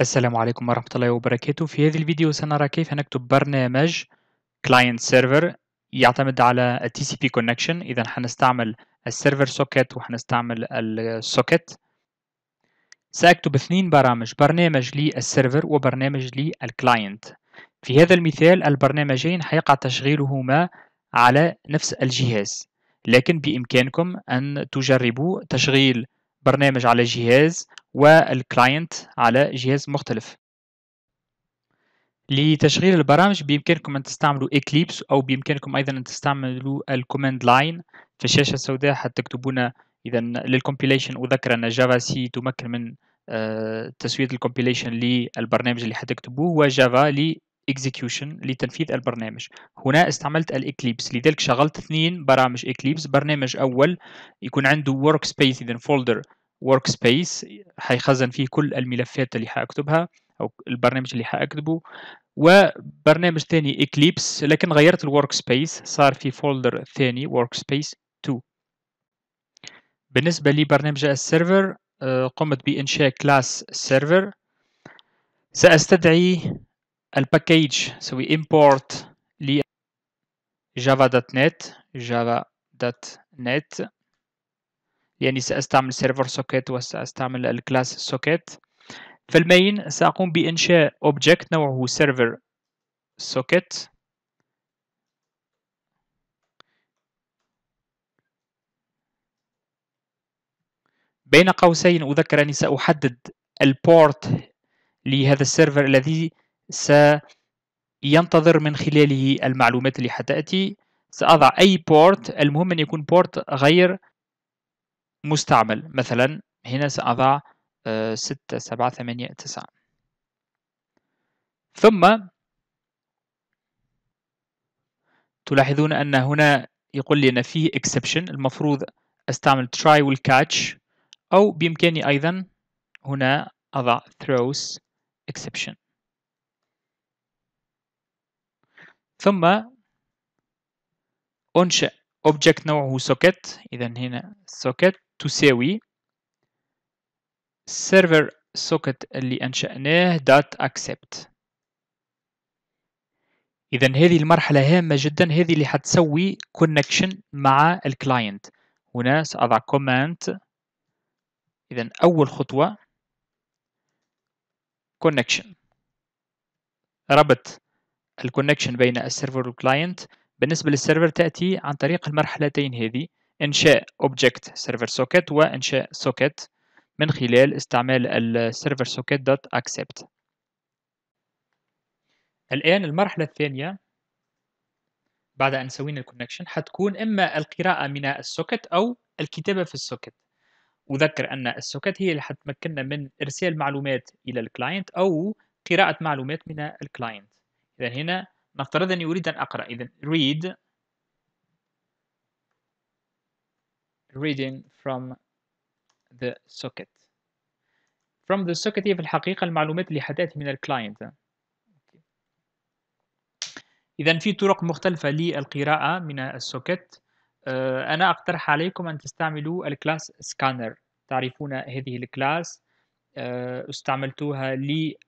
السلام عليكم ورحمة الله وبركاته في هذا الفيديو سنرى كيف نكتب برنامج client server يعتمد على TCP connection إذا حنستعمل السيرفر سوكيت وحنستعمل السوكيت سأكتب اثنين برامج برنامج للسيرفر وبرنامج للكلاينت في هذا المثال البرنامجين حيقع تشغيلهما على نفس الجهاز لكن بإمكانكم أن تجربوا تشغيل برنامج على جهاز والكلاينت على جهاز مختلف لتشغيل البرامج بإمكانكم أن تستعملوا إكليبس أو بإمكانكم أيضا أن تستعملوا الكوماند لاين في الشاشة السوداء حتى تكتبون إذا للكومبيليشن أذكر أن جافا سي تمكن من آه، تسوية الكومبيليشن للبرنامج اللي حتكتبوه وجافا execution لتنفيذ البرنامج هنا استعملت الإكليبس لذلك شغلت اثنين برامج إكليبس برنامج أول يكون عنده ورك سبيس إذا فولدر ورك سبيس فيه كل الملفات اللي حاكتبها او البرنامج اللي حاكتبه وبرنامج ثاني اكليبس لكن غيرت الورك سبيس صار في فولدر ثاني ورك سبيس 2 بالنسبه لبرنامج السيرفر آه، قمت بانشاء كلاس سيرفر ساستدعي الباكيج سوي import لجافا دوت نت جافا دوت نت يعني سأستعمل سيرفر سوكيت وسأستعمل الكلاس سوكيت في المين سأقوم بإنشاء أوبجكت نوعه سيرفر سوكيت بين قوسين أذكر أني سأحدد البورت لهذا السيرفر الذي سينتظر من خلاله المعلومات اللي حتأتي سأضع أي بورت المهم أن يكون بورت غير مستعمل مثلا هنا سأضع آه، ستة سبعة ثمانية تسعة ثم تلاحظون أن هنا يقول لي أن فيه exception المفروض أستعمل try والcatch أو بإمكاني أيضا هنا أضع throws exception ثم أنشأ object نوعه socket إذا هنا socket تساوي server socket اللي أنشأناه dot accept إذا هذه المرحلة هامة جدا هذه اللي حتسوي connection مع الكلاينت هنا سأضع command إذا أول خطوة connection ربط الكونكشن بين السيرفر والكلاينت بالنسبة للسيرفر تأتي عن طريق المرحلتين هذه إنشاء Object Server Socket وإنشاء Socket من خلال استعمال السيرفر Server دوت اكسبت الآن المرحلة الثانية بعد أن سوينا الكونكشن حتكون إما القراءة من السوكيت أو الكتابة في السوكيت أذكر أن السوكيت هي اللي حتمكننا من إرسال معلومات إلى الكلاينت أو قراءة معلومات من الكلاينت إذا هنا نفترض أني أريد أن أقرأ إذا read reading from the socket from the socket هي في الحقيقة المعلومات اللي حدثت من الكلاينت إذا في طرق مختلفة للقراءة من السوكت آه، أنا أقترح عليكم أن تستعملوا الكلاس سكانر تعرفون هذه الكلاس آه، استعملتوها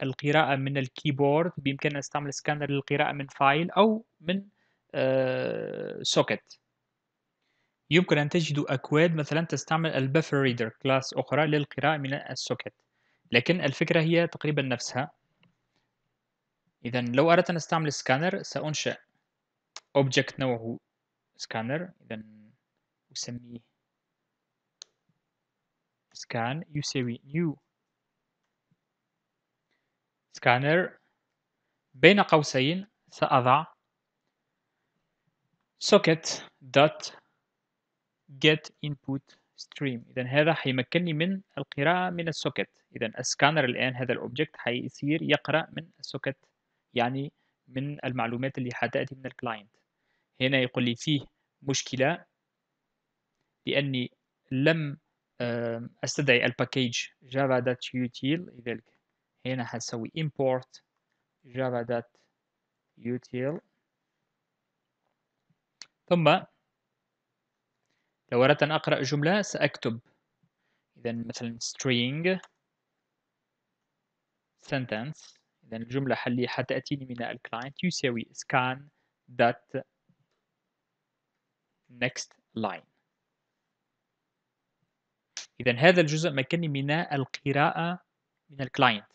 للقراءة من الكيبورد بإمكاننا استعمل سكانر للقراءة من فايل أو من آه، سوكت يمكن أن تجدوا أكواد مثلا تستعمل البفر ريدر كلاس أخرى للقراءة من السوكت لكن الفكرة هي تقريبا نفسها إذا لو أردت أن أستعمل سكانر سأنشئ أوبجكت نوعه سكانر إذا أسميه scan يساوي نيو scanner بين قوسين سأضع سوكت دوت get input stream اذا هذا حيمكنني من القراءه من السوكت اذا السكانر الان هذا الاوبجكت حيصير يقرا من السوكت يعني من المعلومات اللي حتاتي من الكلاينت هنا يقول لي فيه مشكله لاني لم استدعي الباكيج java.util لذلك هنا حسوي import java.util ثم لو أردت أن أقرأ جملة سأكتب إذا مثلا string sentence إذا الجملة اللي حتأتيني من الكلاينت يساوي scan dot next line إذا هذا الجزء مكنني من القراءة من الكلاينت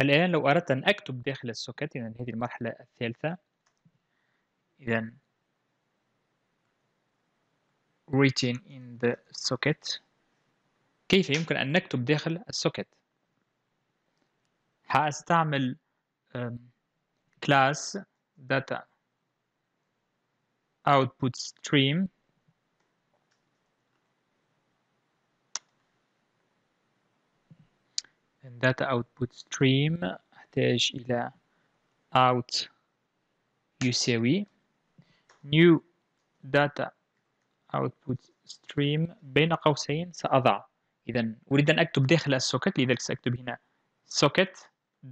الآن لو أردت أن أكتب داخل السوكت إذا هذه المرحلة الثالثة إذا written in the socket كيف يمكن أن نكتب داخل السوكت هأستعمل class data output stream And data output stream أحتاج إلى out يساوي new data output stream بين قوسين سأضع إذا أريد أن أكتب داخل السوكت لذلك سأكتب هنا socket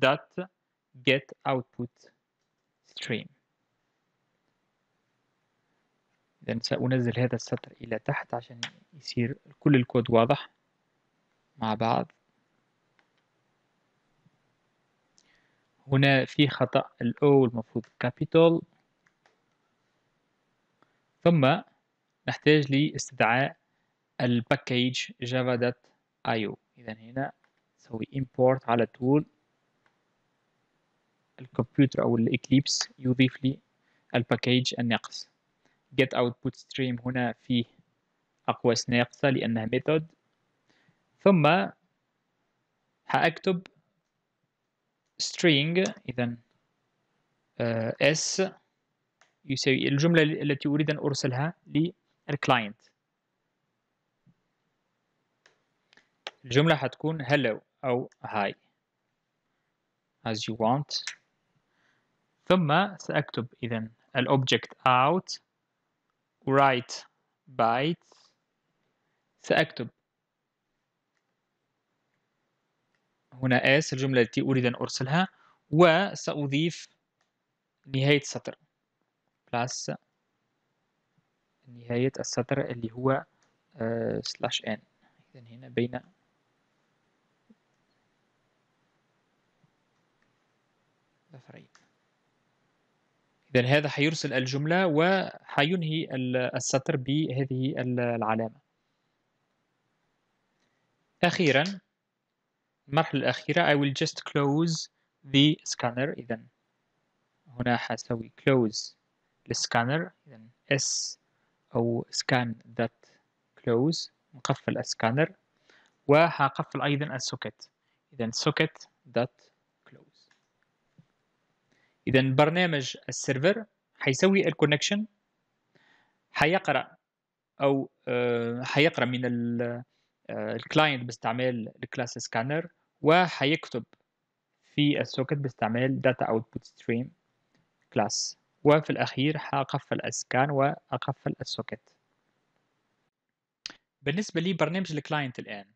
dot get output stream إذا سأنزل هذا السطر إلى تحت عشان يصير كل الكود واضح مع بعض هنا في خطأ ال O المفروض capital ثم نحتاج لاستدعاء دات java.io إذا هنا نسوي import على طول الكمبيوتر أو الإكليبس يضيف لي الباكيج الناقص get output stream هنا فيه أقواس ناقصة لأنها method ثم هأكتب string إذا آه، s يساوي الجملة التي أريد أن أرسلها لي الكلاينت الجملة حتكون hello أو hi as you want ثم سأكتب إذا الأوبجكت out write byte سأكتب هنا s الجملة التي أريد أن أرسلها وسأضيف نهاية سطر plus نهاية السطر اللي هو سلاش آه، n إذا هنا بين إذا هذا حيرسل الجملة وحينهي السطر بهذه العلامة أخيرا المرحلة الأخيرة I will just close the scanner إذا هنا حسوي close the scanner إذا S أو scan that close نقفل السكانر وهقفل أيضا السوكت إذا socket dot close إذا برنامج السيرفر حيسوي الكونكشن حيقرأ أو آه، حيقرأ من الكلاينت آه، باستعمال الكلاس سكانر وحيكتب في السوكت باستعمال data output stream class وفي الأخير حقفل الأسكان وأقفل السوكت بالنسبة لي برنامج الكلاينت الآن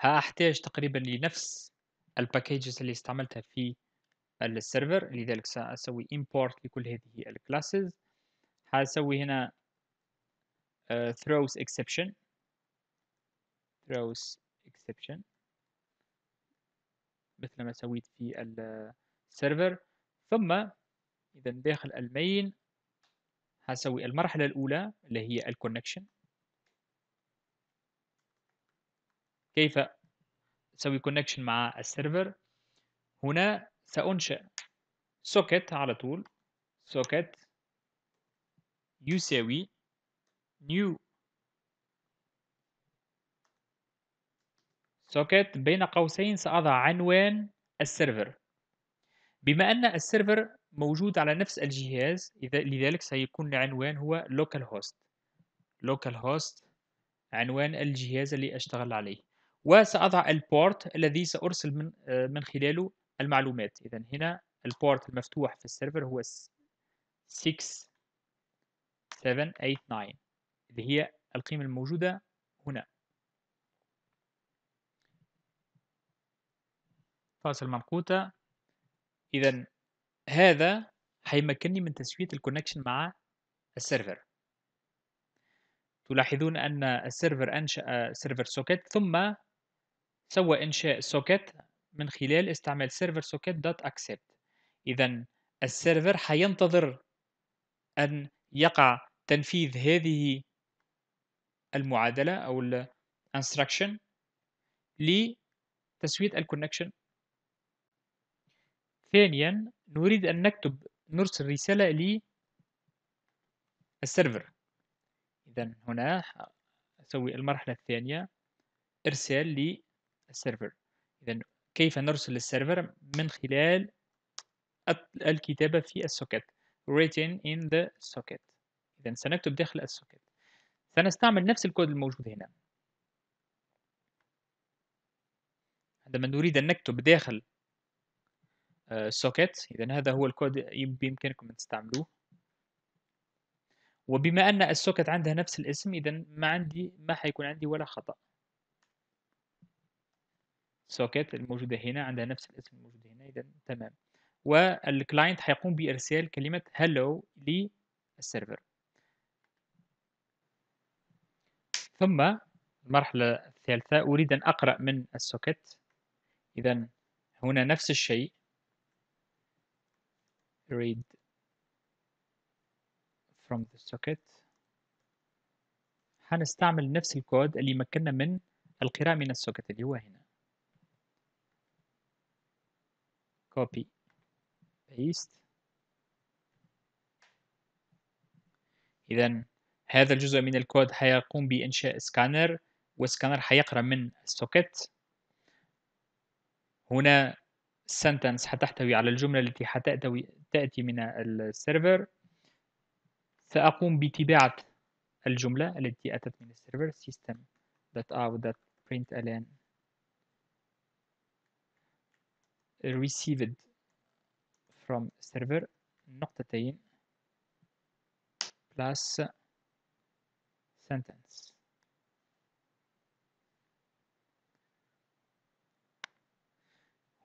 هأحتاج تقريبا لنفس الباكيجز اللي استعملتها في السيرفر لذلك سأسوي import لكل هذه الكلاسز هسوي هنا آه، throws exception throws exception مثل ما سويت في السيرفر ثم إذا داخل المين هسوي المرحلة الأولى اللي هي الكونكشن كيف أسوي كونكشن مع السيرفر هنا سأنشئ سوكت على طول سوكت يساوي new سوكت بين قوسين سأضع عنوان السيرفر بما أن السيرفر موجود على نفس الجهاز لذلك سيكون العنوان هو localhost localhost عنوان الجهاز اللي أشتغل عليه وسأضع البورت الذي سأرسل من, آه، من خلاله المعلومات إذا هنا البورت المفتوح في السيرفر هو 6789 اللي هي القيمة الموجودة هنا فاصل ممقوتة إذا هذا حيمكنني من تسوية الكونكشن مع السيرفر تلاحظون أن السيرفر أنشأ سيرفر سوكت ثم سوى إنشاء سوكت من خلال استعمال سيرفر سوكت دوت أكسبت إذا السيرفر حينتظر أن يقع تنفيذ هذه المعادلة أو ال instruction لتسوية الكونكشن ثانيا نريد أن نكتب نرسل رسالة السيرفر إذا هنا أسوي المرحلة الثانية إرسال للسيرفر إذا كيف نرسل للسيرفر من خلال الكتابة في السوكت written in the socket إذا سنكتب داخل السوكت سنستعمل نفس الكود الموجود هنا عندما نريد أن نكتب داخل سوكيت إذا هذا هو الكود بإمكانكم أن تستعملوه وبما أن السوكت عندها نفس الاسم إذا ما عندي ما حيكون عندي ولا خطأ سوكت الموجودة هنا عندها نفس الاسم الموجود هنا إذا تمام والكلاينت حيقوم بإرسال كلمة هالو للسيرفر ثم المرحلة الثالثة أريد أن أقرأ من السوكت إذا هنا نفس الشيء read from the socket هنستعمل نفس الكود اللي مكننا من القراءة من السوكت اللي هو هنا copy paste إذا هذا الجزء من الكود حيقوم بإنشاء سكانر والسكانر حيقرأ من السوكت هنا sentence حتحتوي على الجملة التي حتأتوي تأتي من السيرفر سأقوم بتباعة الجملة التي أتت من السيرفر system.out.println received from server نقطتين plus sentence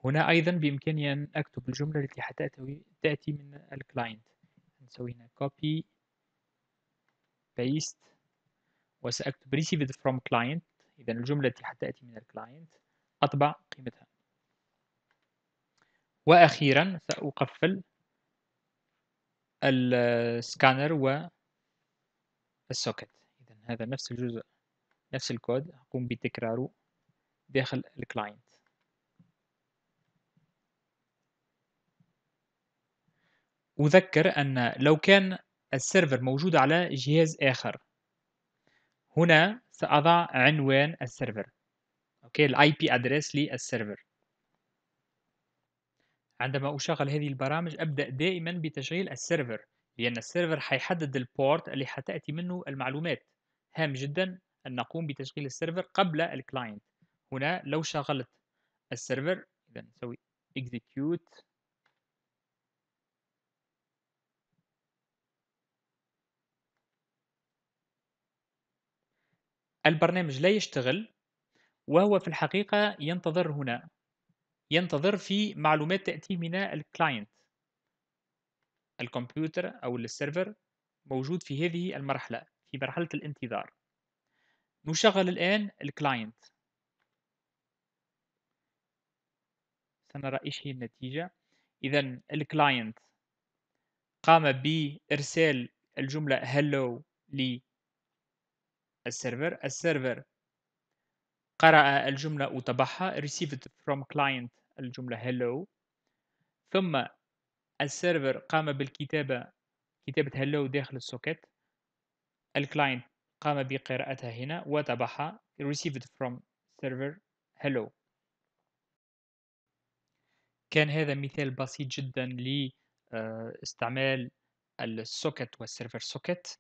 هنا أيضا بإمكاني أن أكتب الجملة التي حتأتي تأتي من الكلاينت نسوي هنا copy paste وسأكتب received from client إذا الجملة التي حتأتي من الكلاينت أطبع قيمتها وأخيرا سأقفل السكانر والسوكت إذا هذا نفس الجزء نفس الكود أقوم بتكراره داخل الكلاينت أذكر أن لو كان السيرفر موجود على جهاز آخر هنا سأضع عنوان السيرفر أوكي الاي بي address للسيرفر عندما أشغل هذه البرامج أبدأ دائما بتشغيل السيرفر لأن السيرفر حيحدد البورت اللي حتأتي منه المعلومات هام جدا أن نقوم بتشغيل السيرفر قبل الكلاينت هنا لو شغلت السيرفر إذا نسوي execute البرنامج لا يشتغل وهو في الحقيقة ينتظر هنا ينتظر في معلومات تأتي من الكلاينت الكمبيوتر أو السيرفر موجود في هذه المرحلة في مرحلة الانتظار نشغل الآن الكلاينت سنرى إيش هي النتيجة إذا الكلاينت قام بإرسال الجملة hello السيرفر السيرفر قرأ الجملة وطبعها received from client الجملة hello ثم السيرفر قام بالكتابة كتابة hello داخل السوكت الكلاينت قام بقراءتها هنا وطبعها received from server hello كان هذا مثال بسيط جدا لاستعمال آه، السوكت والسيرفر سوكت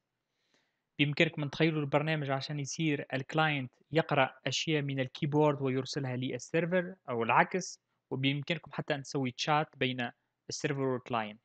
بإمكانكم أن تخيلوا البرنامج عشان يصير الكلاينت يقرأ أشياء من الكيبورد ويرسلها للسيرفر أو العكس وبإمكانكم حتى أن تسوي تشات بين السيرفر والكلاينت